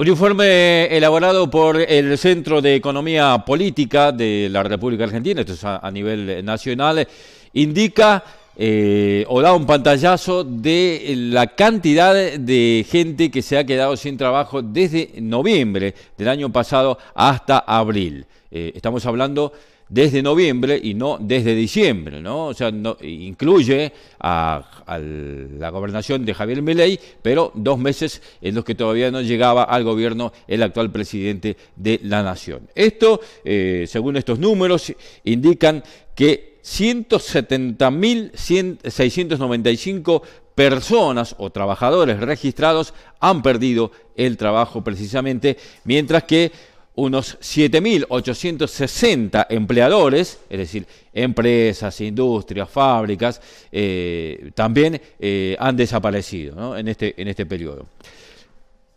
Un informe elaborado por el Centro de Economía Política de la República Argentina, esto es a, nivel nacional, indica eh, o da un pantallazo de la cantidad de gente que se ha quedado sin trabajo desde noviembre del año pasado hasta abril. Eh, estamos hablando desde noviembre y no desde diciembre, ¿no? O sea, no, incluye a, la gobernación de Javier Milei, pero dos meses en los que todavía no llegaba al gobierno el actual presidente de la nación. Esto, eh, según estos números, indican que 170.695 personas o trabajadores registrados han perdido el trabajo precisamente, mientras que unos 7.860 empleadores, es decir, empresas, industrias, fábricas, eh, también eh, han desaparecido en, este, en este periodo.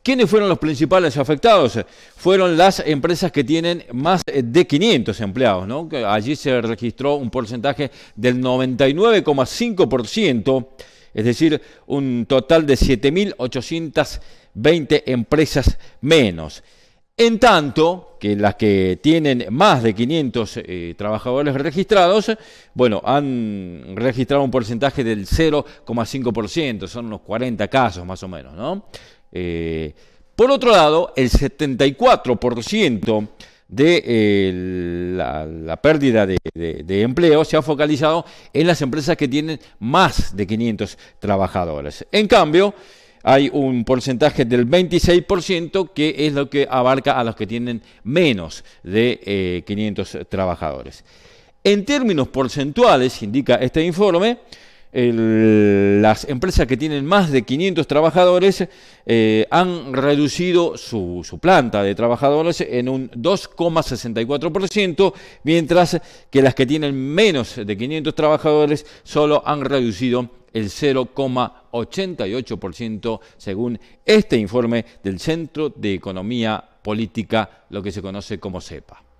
¿Quiénes fueron los principales afectados? Fueron las empresas que tienen más de 500 empleados, ¿no? Allí se registró un porcentaje del 99,5%, es decir, un total de 7.820 empresas menos. En tanto que las que tienen más de 500 eh, trabajadores registrados, bueno, han registrado un porcentaje del 0,5%, son unos 40 casos más o menos, ¿no? Eh, por otro lado, el 74% de eh, la, pérdida de, empleo se ha focalizado en las empresas que tienen más de 500 trabajadores. En cambio, hay un porcentaje del 26% que es lo que abarca a los que tienen menos de 500 eh, trabajadores. En términos porcentuales, indica este informe, las empresas que tienen más de 500 trabajadores eh, han reducido su, su, planta de trabajadores en un 2,64%, mientras que las que tienen menos de 500 trabajadores solo han reducido el 0,88% según este informe del Centro de Economía Política, lo que se conoce como CEPA.